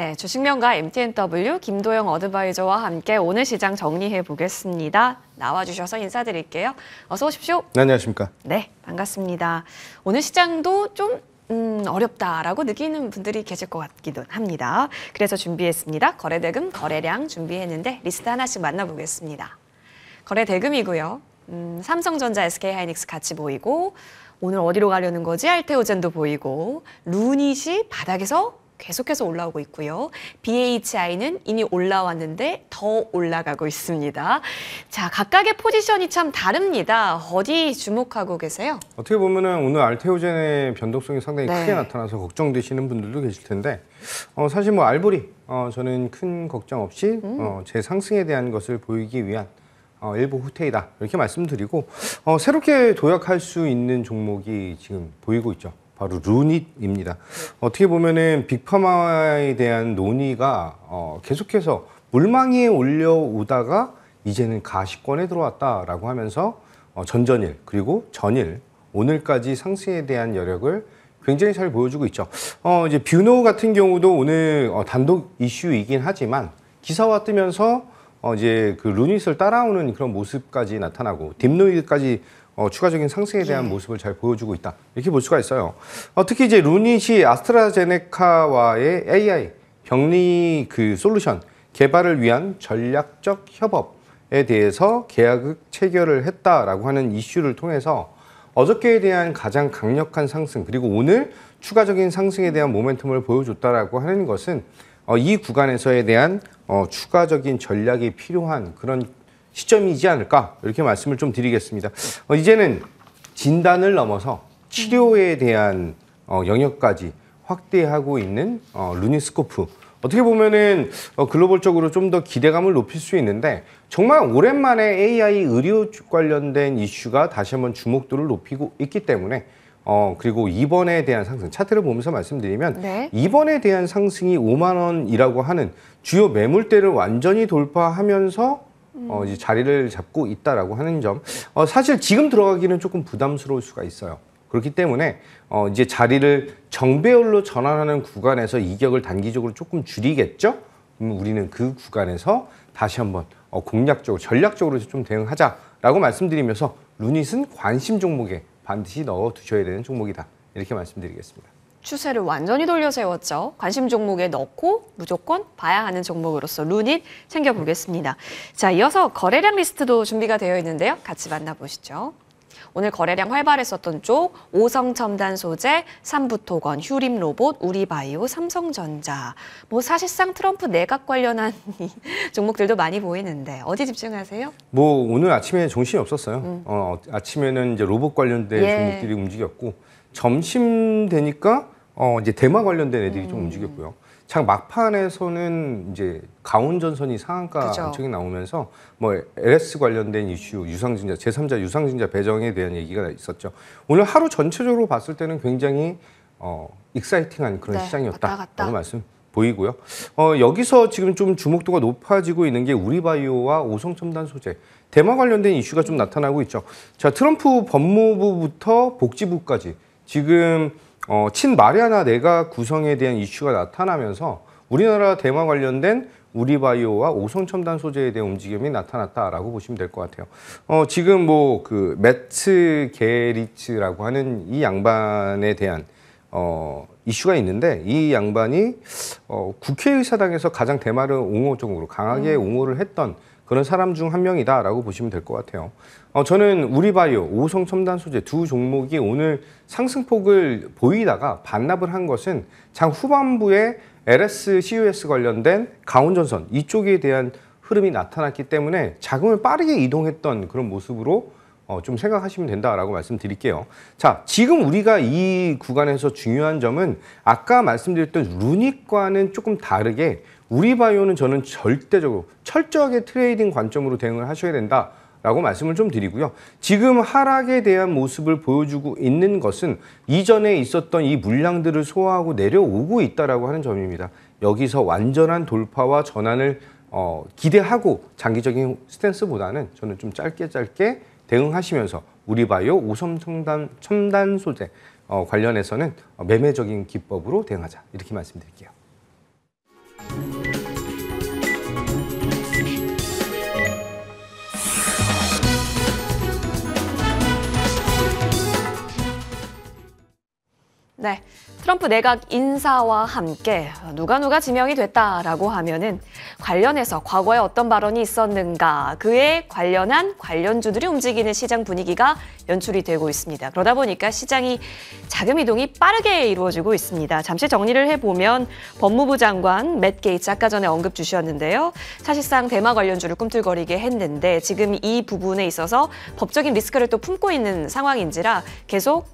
네, 주식명가 MTNW 김도영 어드바이저와 함께 오늘 시장 정리해 보겠습니다. 나와주셔서 인사드릴게요. 어서 오십시오. 네, 안녕하십니까. 네, 반갑습니다. 오늘 시장도 좀 음, 어렵다라고 느끼는 분들이 계실 것 같기도 합니다. 그래서 준비했습니다. 거래대금, 거래량 준비했는데 리스트 하나씩 만나보겠습니다. 거래대금이고요. 음, 삼성전자, SK하이닉스 같이 보이고 오늘 어디로 가려는 거지? 알테오젠도 보이고 루닛이 바닥에서 계속해서 올라오고 있고요. BHI는 이미 올라왔는데 더 올라가고 있습니다. 자, 각각의 포지션이 참 다릅니다. 어디 주목하고 계세요? 어떻게 보면 오늘 알테오젠의 변동성이 상당히 네. 크게 나타나서 걱정되시는 분들도 계실 텐데 어, 사실 뭐 알보리 어, 저는 큰 걱정 없이 음. 어, 제 상승에 대한 것을 보이기 위한 어, 일부 후퇴이다 이렇게 말씀드리고 어, 새롭게 도약할 수 있는 종목이 지금 보이고 있죠. 바로 루닛입니다. 어떻게 보면은 빅파마에 대한 논의가 어, 계속해서 물망에 올려오다가 이제는 가시권에 들어왔다라고 하면서 어, 전전일 그리고 전일 오늘까지 상승에 대한 여력을 굉장히 잘 보여주고 있죠. 어, 이제 뷰노 같은 경우도 오늘 어, 단독 이슈이긴 하지만 기사화 뜨면서 어, 이제 그 루닛을 따라오는 그런 모습까지 나타나고 딥노이드까지 어, 추가적인 상승에 대한 예. 모습을 잘 보여주고 있다 이렇게 볼 수가 있어요. 어, 특히 이제 루닛이 아스트라제네카와의 AI 병리 그 솔루션 개발을 위한 전략적 협업에 대해서 계약을 체결을 했다라고 하는 이슈를 통해서 어저께에 대한 가장 강력한 상승 그리고 오늘 추가적인 상승에 대한 모멘텀을 보여줬다라고 하는 것은 어, 이 구간에서에 대한 어, 추가적인 전략이 필요한 그런 시점이지 않을까 이렇게 말씀을 좀 드리겠습니다. 어, 이제는 진단을 넘어서 치료에 대한 어, 영역까지 확대하고 있는 어, 루니스코프 어떻게 보면은 어, 글로벌적으로 좀 더 기대감을 높일 수 있는데 정말 오랜만에 AI 의료 관련된 이슈가 다시 한번 주목도를 높이고 있기 때문에 어 그리고 이번에 대한 상승 차트를 보면서 말씀드리면 네. 이번에 대한 상승이 5만 원이라고 하는 주요 매물대를 완전히 돌파하면서 어, 이제 자리를 잡고 있다라고 하는 점. 어, 사실 지금 들어가기는 조금 부담스러울 수가 있어요. 그렇기 때문에 어, 이제 자리를 정배열로 전환하는 구간에서 이격을 단기적으로 조금 줄이겠죠. 그럼 우리는 그 구간에서 다시 한번 어, 공략적으로 전략적으로 좀 대응하자라고 말씀드리면서 루닛은 관심 종목에 반드시 넣어 두셔야 되는 종목이다. 이렇게 말씀드리겠습니다. 추세를 완전히 돌려 세웠죠. 관심 종목에 넣고 무조건 봐야 하는 종목으로서 루닛 챙겨보겠습니다. 자, 이어서 거래량 리스트도 준비가 되어 있는데요. 같이 만나보시죠. 오늘 거래량 활발했었던 쪽 오성 첨단 소재, 삼부토건, 휴림 로봇, 우리바이오, 삼성전자. 뭐 사실상 트럼프 내각 관련한 종목들도 많이 보이는데 어디 집중하세요? 뭐 오늘 아침에 정신이 없었어요. 음. 어, 아침에는 이제 로봇 관련된 예. 종목들이 움직였고 점심 되니까 어 이제 대마 관련된 애들이 음. 좀 움직였고요. 장 막판에서는 이제 가온전선이 상한가 안쪽에 나오면서 뭐 LS 관련된 이슈, 유상증자, 제3자 유상증자 배정에 대한 얘기가 있었죠. 오늘 하루 전체적으로 봤을 때는 굉장히 어, 익사이팅한 그런 네, 시장이었다라고 말씀 보이고요. 어, 여기서 지금 좀 주목도가 높아지고 있는 게 우리바이오와 오성첨단 소재, 대마 관련된 이슈가 좀 나타나고 있죠. 자, 트럼프 법무부부터 복지부까지 지금 어, 친마리아나 내각 구성에 대한 이슈가 나타나면서 우리나라 대마 관련된 우리바이오와 오성 첨단 소재에 대한 움직임이 나타났다라고 보시면 될 것 같아요. 어, 지금 뭐 그 매츠 게리츠라고 하는 이 양반에 대한 어, 이슈가 있는데 이 양반이 어, 국회의사당에서 가장 대마를 옹호 쪽으로 강하게 음. 옹호를 했던 그런 사람 중 한 명이다라고 보시면 될 것 같아요. 어, 저는 우리바이오, 오성 첨단 소재 두 종목이 오늘 상승폭을 보이다가 반납을 한 것은 장 후반부에 LS, CUS 관련된 강원전선 이쪽에 대한 흐름이 나타났기 때문에 자금을 빠르게 이동했던 그런 모습으로 어, 좀 생각하시면 된다라고 말씀드릴게요. 자, 지금 우리가 이 구간에서 중요한 점은 아까 말씀드렸던 루닉과는 조금 다르게 우리 바이오는 저는 절대적으로 철저하게 트레이딩 관점으로 대응을 하셔야 된다. 라고 말씀을 좀 드리고요. 지금 하락에 대한 모습을 보여주고 있는 것은 이전에 있었던 이 물량들을 소화하고 내려오고 있다라고 하는 점입니다. 여기서 완전한 돌파와 전환을 어, 기대하고 장기적인 스탠스보다는 저는 좀 짧게 짧게 대응하시면서 우리 바이오 오섬 첨단, 첨단 소재 어, 관련해서는 매매적인 기법으로 대응하자 이렇게 말씀드릴게요. 네, 트럼프 내각 인사와 함께 누가 누가 지명이 됐다라고 하면은 관련해서 과거에 어떤 발언이 있었는가 그에 관련한 관련주들이 움직이는 시장 분위기가 연출이 되고 있습니다. 그러다 보니까 시장이 자금 이동이 빠르게 이루어지고 있습니다. 잠시 정리를 해보면 법무부 장관 맷 게이츠 아까 전에 언급 주셨는데요. 사실상 대마 관련주를 꿈틀거리게 했는데 지금 이 부분에 있어서 법적인 리스크를 또 품고 있는 상황인지라 계속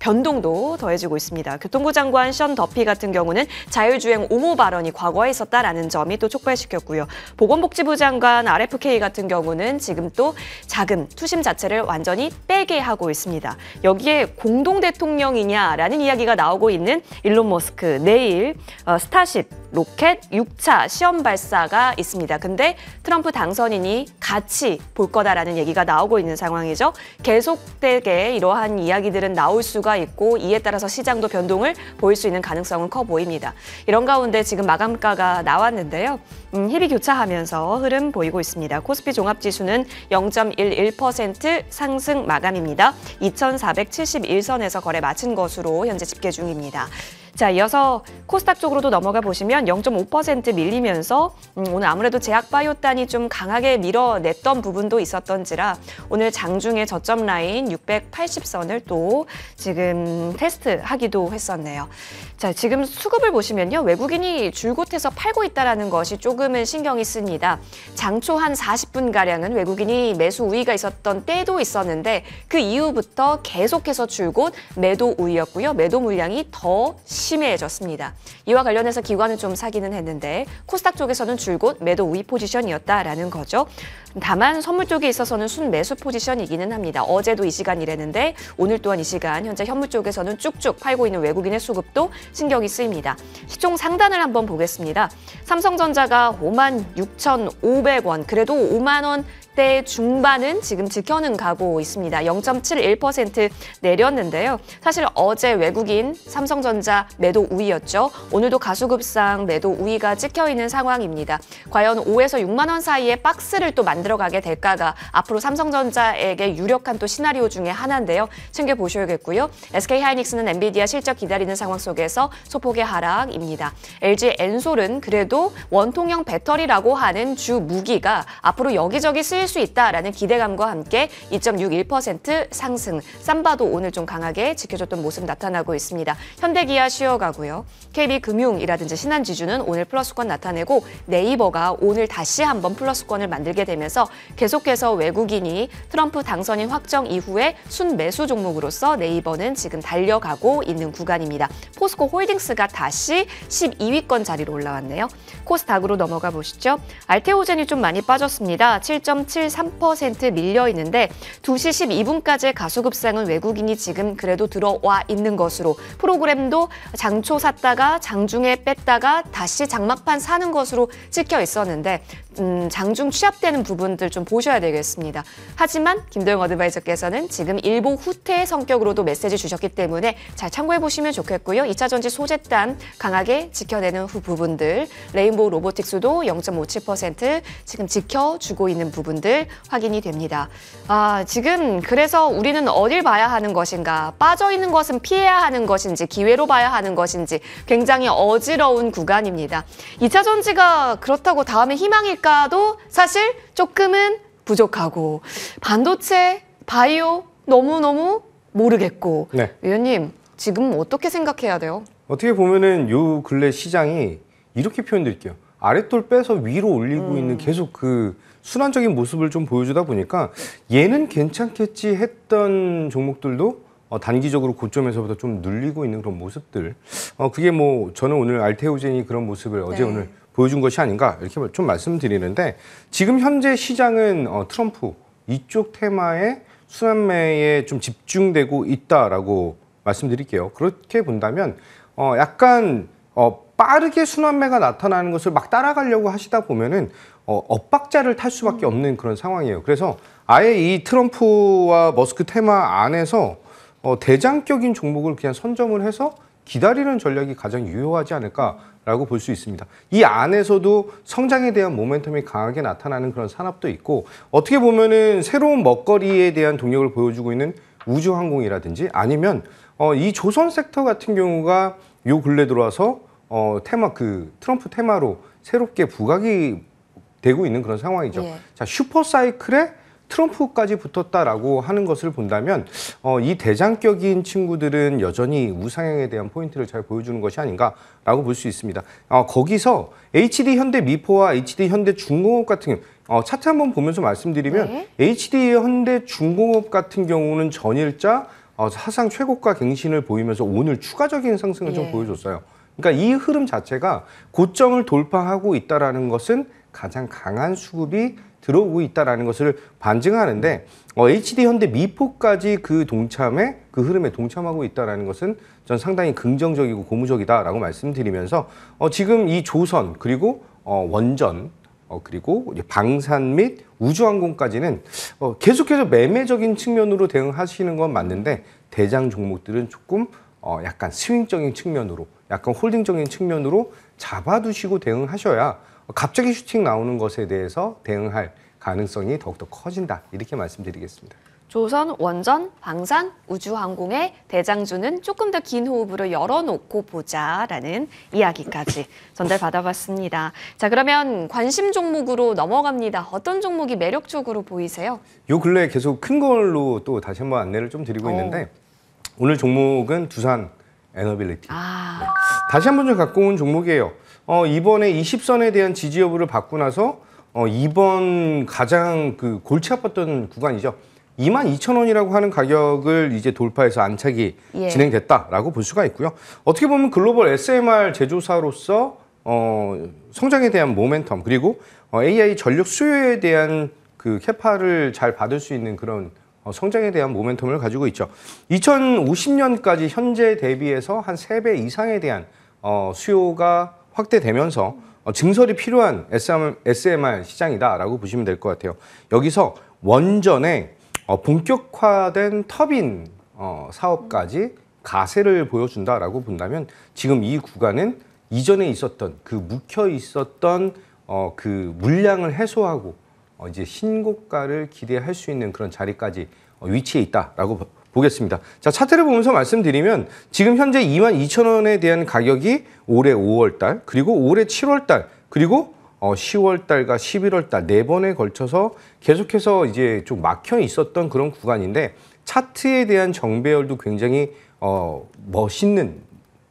변동도 더해지고 있습니다. 교통부 장관 션 더피 같은 경우는 자율주행 옹호 발언이 과거에 있었다라는 점이 또 촉발시켰고요. 보건복지부 장관 RFK 같은 경우는 지금 또 자금, 투심 자체를 완전히 빼게 하고 있습니다. 여기에 공동 대통령이냐라는 이야기가 나오고 있는 일론 머스크 내일 어, 스타쉽 로켓 6차 시험 발사가 있습니다. 근데 트럼프 당선인이 같이 볼 거다라는 얘기가 나오고 있는 상황이죠. 계속되게 이러한 이야기들은 나올 수가 변수가 있고 이에 따라서 시장도 변동을 보일 수 있는 가능성은 커 보입니다. 이런 가운데 지금 마감가가 나왔는데요. 음, 희비 교차하면서 흐름 보이고 있습니다. 코스피 종합지수는 0.11% 상승 마감입니다. 2,471선에서 거래 마친 것으로 현재 집계 중입니다. 자, 이어서 코스닥 쪽으로도 넘어가 보시면 0.5% 밀리면서 음, 오늘 아무래도 제약바이오단이 좀 강하게 밀어냈던 부분도 있었던지라 오늘 장중에 저점 라인 680선을 또 지금 테스트하기도 했었네요. 자, 지금 수급을 보시면요. 외국인이 줄곧해서 팔고 있다는 것이 조금은 신경이 씁니다. 장초 한 40분가량은 외국인이 매수 우위가 있었던 때도 있었는데 그 이후부터 계속해서 줄곧 매도 우위였고요. 매도 물량이 더 심. 심해졌습니다. 이와 관련해서 기관은 좀 사기는 했는데 코스닥 쪽에서는 줄곧 매도 우위 포지션이었다라는 거죠. 다만 선물 쪽에 있어서는 순매수 포지션이기는 합니다. 어제도 이 시간 이랬는데 오늘 또한 이 시간 현재 현물 쪽에서는 쭉쭉 팔고 있는 외국인의 수급도 신경이 쓰입니다. 시총 상단을 한번 보겠습니다. 삼성전자가 5만 6,500원 그래도 5만 원 20대 중반은 지금 지켜는 가고 있습니다. 0.71% 내렸는데요. 사실 어제 외국인 삼성전자 매도 우위였죠. 오늘도 가수급상 매도 우위가 찍혀 있는 상황입니다. 과연 5에서 6만 원 사이에 박스를 또 만들어 가게 될까가 앞으로 삼성전자에게 유력한 또 시나리오 중에 하나인데요. 챙겨 보셔야겠고요. SK 하이닉스는 엔비디아 실적 기다리는 상황 속에서 소폭의 하락입니다. LG 엔솔은 그래도 원통형 배터리라고 하는 주 무기가 앞으로 여기저기 쓰일 수 있다라는 기대감과 함께 2.61% 상승, 쌈바도 오늘 좀 강하게 지켜줬던 모습 나타나고 있습니다. 현대기아 쉬어가고요. KB금융이라든지 신한지주는 오늘 플러스권 나타내고 네이버가 오늘 다시 한번 플러스권을 만들게 되면서 계속해서 외국인이 트럼프 당선인 확정 이후에 순매수 종목으로서 네이버는 지금 달려가고 있는 구간입니다. 포스코 홀딩스가 다시 12위권 자리로 올라왔네요. 코스닥으로 넘어가 보시죠. 알테오젠이 좀 많이 빠졌습니다. 7. 0.73% 밀려 있는데 2시 12분까지의 가수급상은 외국인이 지금 그래도 들어와 있는 것으로 프로그램도 장초 샀다가 장중에 뺐다가 다시 장막판 사는 것으로 찍혀 있었는데 음, 장중 취합되는 부분들 좀 보셔야 되겠습니다. 하지만 김도영 어드바이저께서는 지금 일본 후퇴 성격으로도 메시지 주셨기 때문에 잘 참고해 보시면 좋겠고요. 2차 전지 소재단 강하게 지켜내는 후 부분들, 레인보우 로보틱스도 0.57% 지금 지켜주고 있는 부분들 확인이 됩니다. 아, 지금 그래서 우리는 어딜 봐야 하는 것인가, 빠져 있는 것은 피해야 하는 것인지, 기회로 봐야 하는 것인지 굉장히 어지러운 구간입니다. 2차 전지가 그렇다고 다음에 희망일까 평가도 사실 조금은 부족하고 반도체, 바이오 너무너무 모르겠고 네. 위원님 지금 어떻게 생각해야 돼요? 어떻게 보면은 요 근래 시장이 이렇게 표현될게요 아랫돌 빼서 위로 올리고 음. 있는 계속 그 순환적인 모습을 좀 보여주다 보니까 얘는 괜찮겠지 했던 종목들도 어, 단기적으로 고점에서부터 좀 눌리고 있는 그런 모습들. 어, 그게 뭐 저는 오늘 알테오젠이 그런 모습을 어제 네. 오늘 보여준 것이 아닌가 이렇게 좀 말씀드리는데 지금 현재 시장은 어, 트럼프 이쪽 테마에 순환매에 좀 집중되고 있다라고 말씀드릴게요. 그렇게 본다면 어, 약간 어, 빠르게 순환매가 나타나는 것을 막 따라가려고 하시다 보면은 어, 엇박자를 탈 수밖에 없는 그런 상황이에요. 그래서 아예 이 트럼프와 머스크 테마 안에서 어, 대장격인 종목을 그냥 선점을 해서 기다리는 전략이 가장 유효하지 않을까라고 볼 수 있습니다. 이 안에서도 성장에 대한 모멘텀이 강하게 나타나는 그런 산업도 있고 어떻게 보면은 새로운 먹거리에 대한 동력을 보여주고 있는 우주항공이라든지 아니면 어, 이 조선 섹터 같은 경우가 요 근래 들어와서 어, 테마 그 트럼프 테마로 새롭게 부각이 되고 있는 그런 상황이죠. 예. 자 슈퍼 사이클의 트럼프까지 붙었다라고 하는 것을 본다면 어, 이 대장격인 친구들은 여전히 우상향에 대한 포인트를 잘 보여주는 것이 아닌가라고 볼 수 있습니다. 어, 거기서 HD 현대 미포와 HD 현대 중공업 같은 어, 차트 한번 보면서 말씀드리면 네. HD 현대 중공업 같은 경우는 전일자 어, 사상 최고가 갱신을 보이면서 오늘 추가적인 상승을 네. 좀 예. 보여줬어요. 그러니까 이 흐름 자체가 고점을 돌파하고 있다는 것은 가장 강한 수급이 들어오고 있다는 것을 반증하는데 어, HD 현대 미포까지 그 동참에 그 흐름에 동참하고 있다는 것은 전 상당히 긍정적이고 고무적이다라고 말씀드리면서 어, 지금 이 조선 그리고 어, 원전 어, 그리고 방산 및 우주항공까지는 어, 계속해서 매매적인 측면으로 대응하시는 건 맞는데 대장 종목들은 조금 어, 약간 스윙적인 측면으로 약간 홀딩적인 측면으로 잡아두시고 대응하셔야 갑자기 슈팅 나오는 것에 대해서 대응할 가능성이 더욱더 커진다. 이렇게 말씀드리겠습니다. 조선, 원전, 방산, 우주항공의 대장주는 조금 더 긴 호흡으로 열어놓고 보자라는 이야기까지 전달받아봤습니다. 자 그러면 관심 종목으로 넘어갑니다. 어떤 종목이 매력적으로 보이세요? 요 근래 계속 큰 걸로 또 다시 한번 안내를 좀 드리고 어. 있는데 오늘 종목은 두산 에너빌리티. 아. 네. 다시 한번 좀 갖고 온 종목이에요. 어, 이번에 20선에 대한 지지 여부를 받고 나서 어, 이번 가장 그 골치 아팠던 구간이죠. 2 2 0 0원이라고 하는 가격을 이제 돌파해서 안착이 예. 진행됐다라고 볼 수가 있고요. 어떻게 보면 글로벌 SMR 제조사로서 어, 성장에 대한 모멘텀 그리고 어, AI 전력 수요에 대한 그 캐파를 잘 받을 수 있는 그런 어, 성장에 대한 모멘텀을 가지고 있죠. 2050년까지 현재 대비해서 한 3배 이상에 대한 어, 수요가 확대되면서 어, 증설이 필요한 SMR 시장이다라고 보시면 될 것 같아요. 여기서 원전에 어, 본격화된 터빈 어, 사업까지 가세를 보여준다라고 본다면 지금 이 구간은 이전에 있었던 그 묵혀 있었던 그 물량을 해소하고 이제 신고가를 기대할 수 있는 그런 자리까지 위치에 있다라고 보겠습니다. 자, 차트를 보면서 말씀드리면 지금 현재 2만 2천 원에 대한 가격이 올해 5월 달, 그리고 올해 7월 달, 그리고 어, 10월 달과 11월 달네 번에 걸쳐서 계속해서 이제 좀 막혀 있었던 그런 구간인데 차트에 대한 정배열도 굉장히 어, 멋있는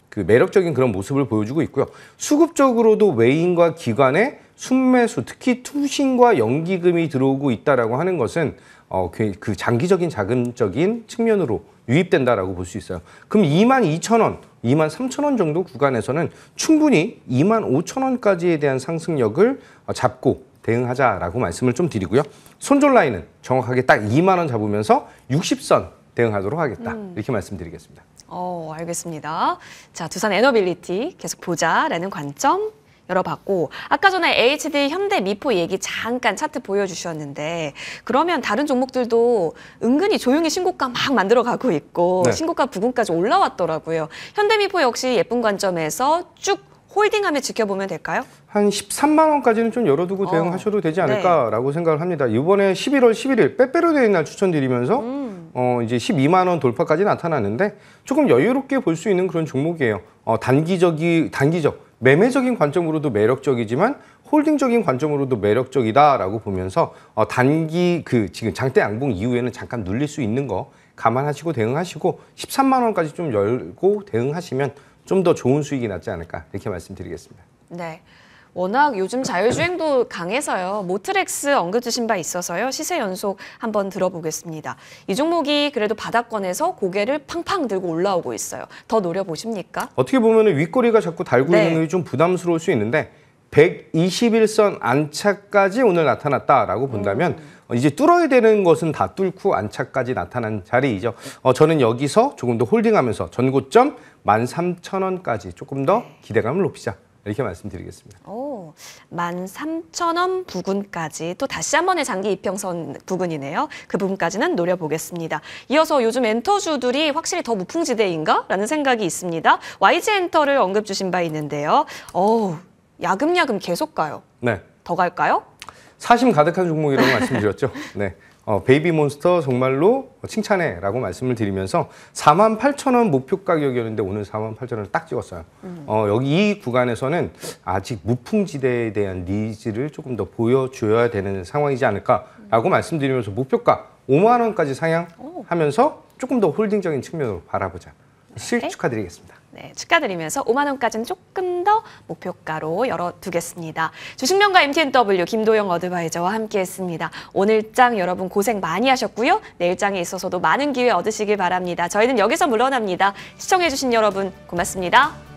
그 매력적인 그런 모습을 보여주고 있고요. 수급적으로도 외인과 기관의 순매수, 특히 투신과 연기금이 들어오고 있다라고 하는 것은 어, 그, 그 장기적인 자금적인 측면으로 유입된다라고 볼 수 있어요. 그럼 2만 2천 원, 2만 3천 원 정도 구간에서는 충분히 2만 5천 원까지에 대한 상승력을 어, 잡고 대응하자라고 말씀을 좀 드리고요. 손절 라인은 정확하게 딱 2만 원 잡으면서 60선 대응하도록 하겠다 음. 이렇게 말씀드리겠습니다. 어, 알겠습니다. 자, 두산 에너빌리티 계속 보자라는 관점 열어봤고 아까 전에 HD 현대 미포 얘기 잠깐 차트 보여주셨는데 그러면 다른 종목들도 은근히 조용히 신고가 막 만들어가고 있고 네. 신고가 부근까지 올라왔더라고요. 현대 미포 역시 예쁜 관점에서 쭉 홀딩하며 지켜보면 될까요? 한 13만 원까지는 좀 열어두고 어. 대응하셔도 되지 네. 않을까라고 네. 생각을 합니다. 이번에 11월 11일 빼빼로 데이날 추천드리면서 음. 어 이제 12만 원 돌파까지 나타났는데 조금 여유롭게 볼 수 있는 그런 종목이에요. 어 단기적이 단기적 매매적인 관점으로도 매력적이지만 홀딩적인 관점으로도 매력적이다라고 보면서 어, 단기 그 지금 장대 양봉 이후에는 잠깐 눌릴 수 있는 거 감안하시고 대응하시고 13만 원까지 좀 열고 대응하시면 좀 더 좋은 수익이 낫지 않을까 이렇게 말씀드리겠습니다. 네. 워낙 요즘 자율주행도 강해서요. 모트렉스 언급 주신 바 있어서요. 시세 연속 한번 들어보겠습니다. 이 종목이 그래도 바닥권에서 고개를 팡팡 들고 올라오고 있어요. 더 노려보십니까? 어떻게 보면 윗꼬리가 자꾸 달고 네. 있는 게 좀 부담스러울 수 있는데 121선 안착까지 오늘 나타났다라고 본다면 음. 이제 뚫어야 되는 것은 다 뚫고 안착까지 나타난 자리이죠. 어, 저는 여기서 조금 더 홀딩하면서 전고점 13,000원까지 조금 더 기대감을 높이자 이렇게 말씀드리겠습니다. 오, 1 3 0원 부근까지 또 다시 한 번의 장기 이평선 부근이네요. 그 부분까지는 노려보겠습니다. 이어서 요즘 엔터주들이 확실히 더 무풍지대인가? 라는 생각이 있습니다. YG엔터를 언급 주신 바 있는데요. 어 야금야금 계속 가요. 네. 더 갈까요? 사심 가득한 종목이라고 말씀드렸죠. 네. 어, 베이비 몬스터 정말로 칭찬해 라고 말씀을 드리면서 48,000원 목표 가격이었는데 오늘 48,000원을 딱 찍었어요. 어, 여기 이 구간에서는 아직 무풍지대에 대한 니즈를 조금 더 보여줘야 되는 상황이지 않을까라고 말씀드리면서 목표가 5만 원까지 상향하면서 조금 더 홀딩적인 측면으로 바라보자. 네. 실 축하드리겠습니다. 네, 축하드리면서 5만 원까지는 조금 더 목표가로 열어두겠습니다. 주식명가 MTNW 김도영 어드바이저와 함께했습니다. 오늘장 여러분 고생 많이 하셨고요. 내일장에 있어서도 많은 기회 얻으시길 바랍니다. 저희는 여기서 물러납니다. 시청해주신 여러분 고맙습니다.